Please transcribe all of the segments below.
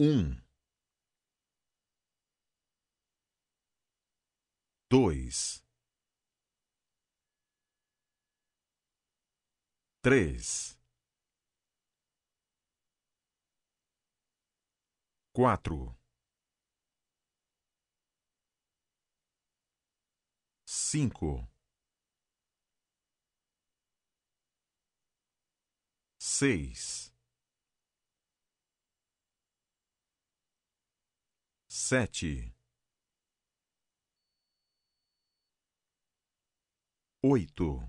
Um, dois, três, quatro, cinco, seis. sete, oito,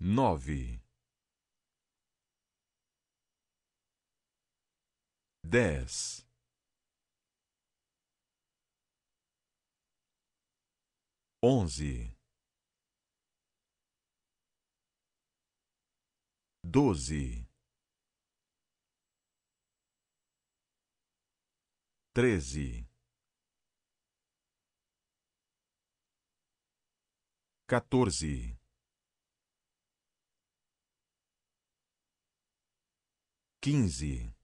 nove, dez. Onze, doze. treze, quatorze, quinze,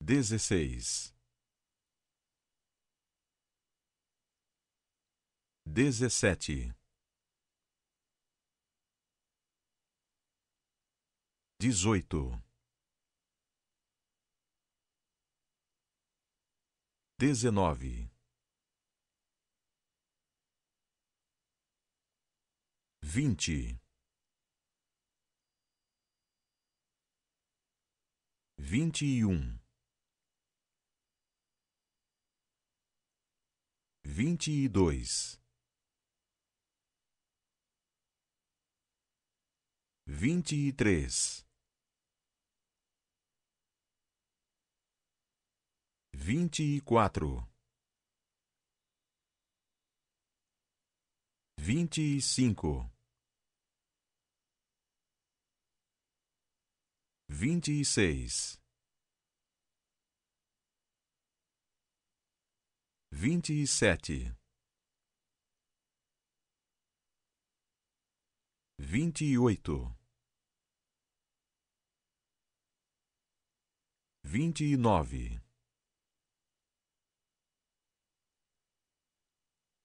dezesseis, dezessete. dezoito dezenove, vinte, vinte e um, vinte e dois, vinte e três. vinte e quatro, vinte e cinco, vinte e seis, vinte e sete, vinte e oito. vinte e nove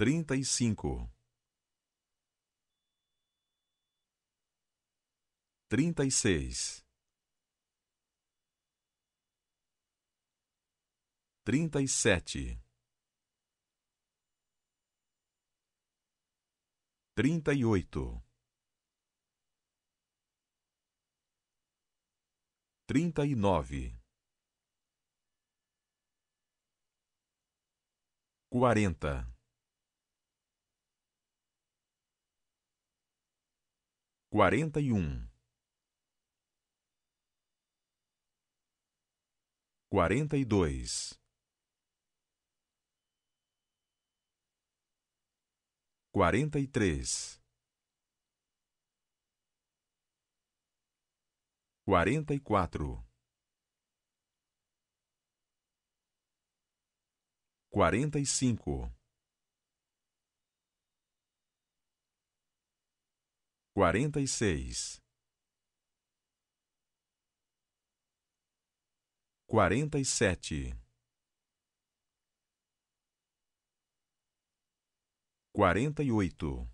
trinta e cinco, trinta e seis, trinta e sete, trinta e oito, trinta e nove. Quarenta. quarenta e um, quarenta e dois, quarenta e três, quarenta e quatro, quarenta e cinco. quarenta e seis, quarenta e sete, quarenta e oito,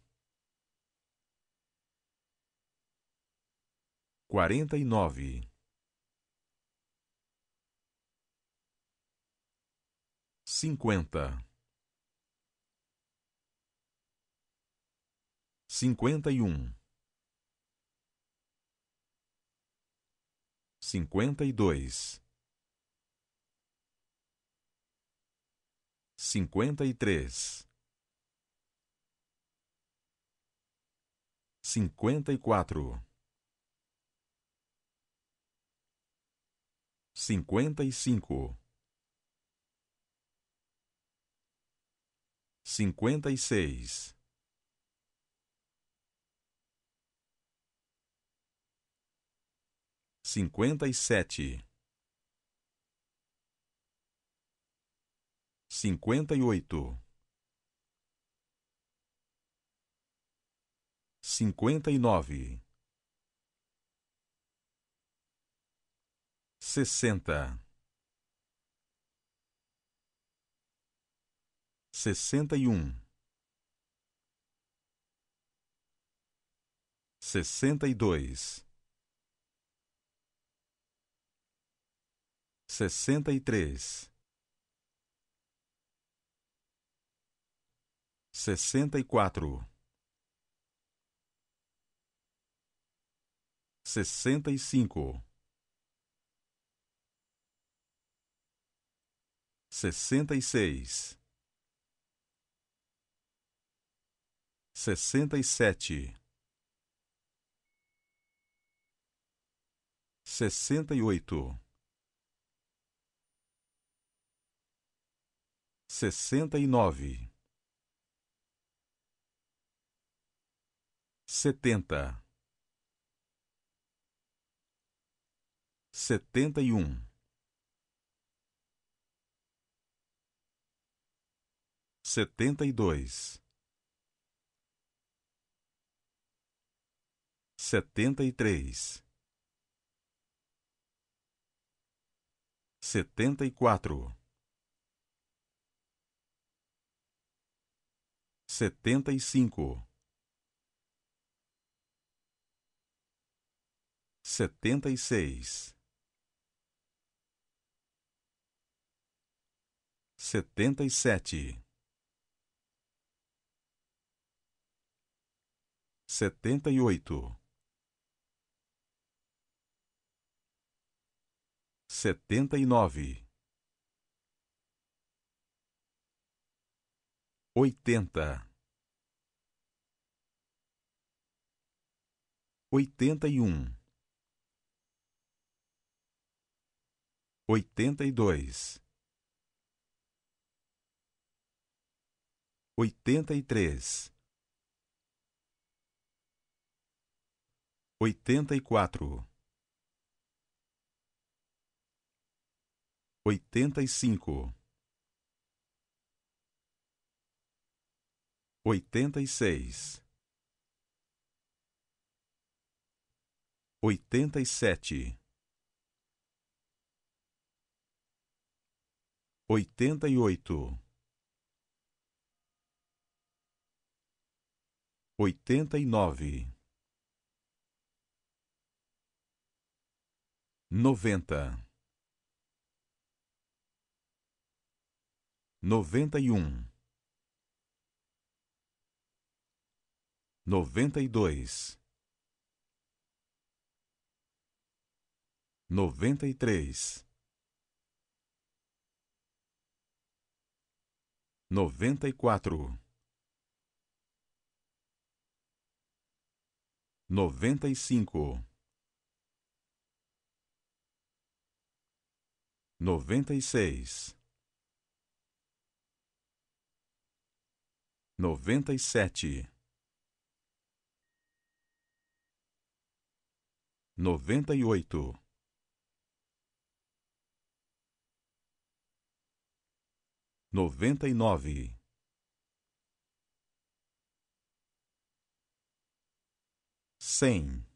quarenta e nove, cinquenta. cinquenta e um cinquenta e dois, cinquenta e três, cinquenta e quatro, cinquenta e cinco, cinquenta e seis. cinquenta e sete, cinquenta e oito, cinquenta e nove, sessenta, sessenta e um. sessenta e dois sessenta e três, sessenta e quatro, sessenta e cinco, sessenta e seis, sessenta e sete. sessenta e oito 69 70 71 72 73 74 setenta e cinco, setenta e seis, setenta e sete, setenta e oito, setenta e nove. oitenta, oitenta e um, oitenta e dois, oitenta e três, oitenta e quatro, oitenta e cinco. oitenta e seis, oitenta e sete, oitenta e oito, oitenta e nove, noventa, noventa e um. noventa e dois, noventa e três, noventa e quatro, noventa e cinco, noventa e seis. noventa e sete noventa e oito noventa e nove cem